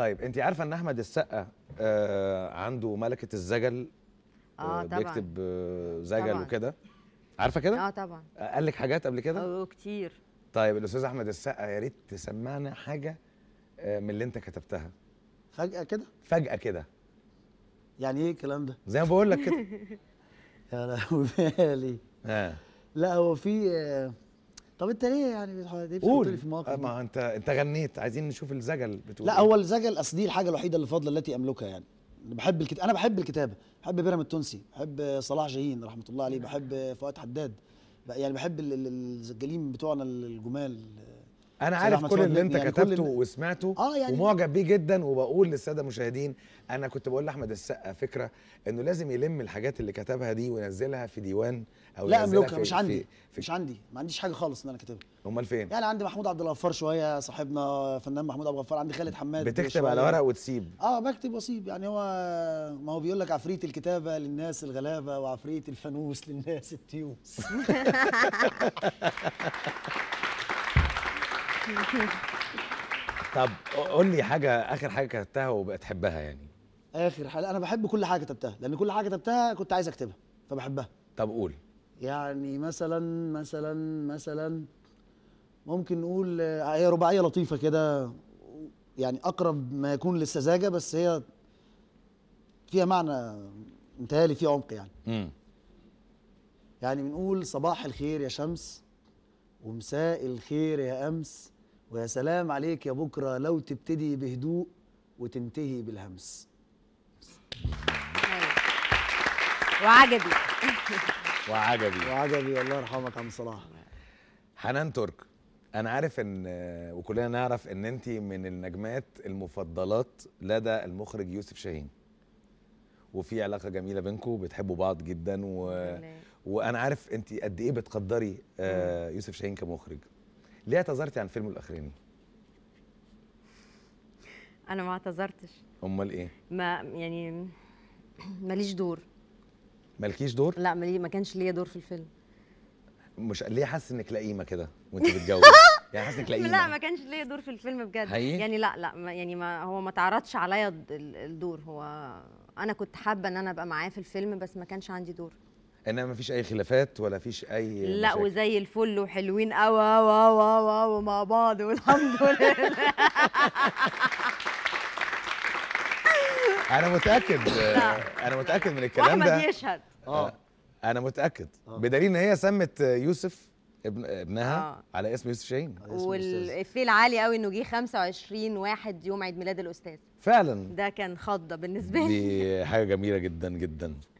طيب انت عارفه ان احمد السقا آه عنده ملكه الزجل اه, آه، طبعا بيكتب آه، زجل طبعًا. وكده عارفه كده اه طبعا آه، قال لك حاجات قبل كده اه كتير طيب الاستاذ احمد السقا يا ريت تسمعنا حاجه من اللي انت كتبتها فجاه كده فجاه كده يعني ايه الكلام ده زي ما بقول لك كده يا لهوي مالي اه لا هو في آه طب انت ليه يعني قول في مواقف ما انت انت غنيت عايزين نشوف الزجل بتقول لا إيه. هو الزجل اصل دي الحاجه الوحيده اللي فاضله التي املكها يعني بحب الكتاب انا بحب الكتابه بحب بيراميد التونسي بحب صلاح جاهين رحمه الله عليه بحب فؤاد حداد يعني بحب الزجالين بتوعنا الجمال انا عارف كل اللي انت يعني كتبته اللي... وسمعته آه يعني ومعجب بيه جدا وبقول للساده المشاهدين انا كنت بقول لاحمد السقا فكره انه لازم يلم الحاجات اللي كتبها دي وينزلها في ديوان او لا املكها مش عندي في مش عندي ما عنديش حاجه خالص ان انا كاتبها امال فين يعني عندي محمود عبد الغفار شويه صاحبنا فنان محمود عبد الغفار عندي خالد حماد بتكتب على ورق وتسيب اه بكتب واسيب يعني هو ما هو بيقول لك عفريت الكتابه للناس الغلابه وعفريت الفانوس للناس التيوس طب قول لي حاجه اخر حاجه كتبتها وبقت تحبها يعني اخر حاجه انا بحب كل حاجه كتبتها لان كل حاجه كتبتها كنت عايز اكتبها فبحبها طب قول يعني مثلا مثلا مثلا ممكن نقول آه، هي رباعيه لطيفه كده يعني اقرب ما يكون للسذاجه بس هي فيها معنى متهيألي فيه عمق يعني امم يعني بنقول صباح الخير يا شمس ومساء الخير يا أمس ويا سلام عليك يا بكرة لو تبتدي بهدوء وتنتهي بالهمس وعجبي وعجبي وعجبي الله يرحمك عم صلاح حنان ترك انا عارف ان وكلنا نعرف ان انت من النجمات المفضلات لدى المخرج يوسف شاهين وفي علاقه جميله بينكم بتحبوا بعض جدا و... وانا عارف انت قد ايه بتقدري آه يوسف شاهين كمخرج ليه اعتذرتي عن فيلمه الاخراني انا ما اعتذرتش امال ايه ما يعني ماليش دور مالكيش دور لا مالي ما كانش ليا دور في الفيلم مش ليه حاسس انك لئيمه كده وانت بتجوز يعني حاسس انك لئيمه لا ما كانش ليا دور في الفيلم بجد حقيقي؟ يعني لا لا ما يعني ما هو ما تعرضش عليا الدور هو انا كنت حابه ان انا ابقى معاه في الفيلم بس ما كانش عندي دور انما مفيش اي خلافات ولا فيش اي لا مشاكل. وزي الفل وحلوين قوي وا وا وا مع بعض والحمد لله انا متاكد انا متاكد من الكلام ده احمد يشهد آه. اه انا متاكد آه. بدليل ان هي سمت يوسف ابن ابنها آه. على اسم يوسف شاهين والفيل العالي قوي انه جه 25 واحد يوم عيد ميلاد الاستاذ فعلا ده كان خضه بالنسبه لي دي حاجه جميله جدا جدا